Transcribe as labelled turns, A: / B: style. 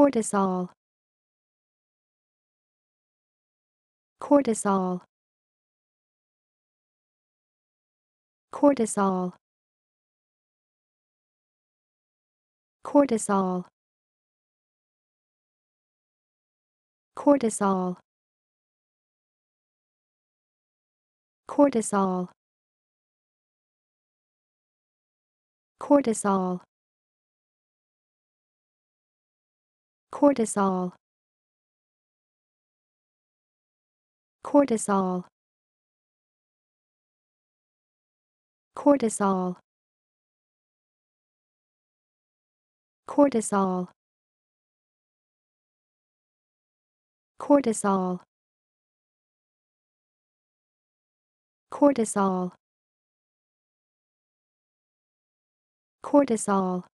A: cortisol cortisol cortisol cortisol cortisol cortisol cortisol cortisol cortisol cortisol cortisol cortisol cortisol cortisol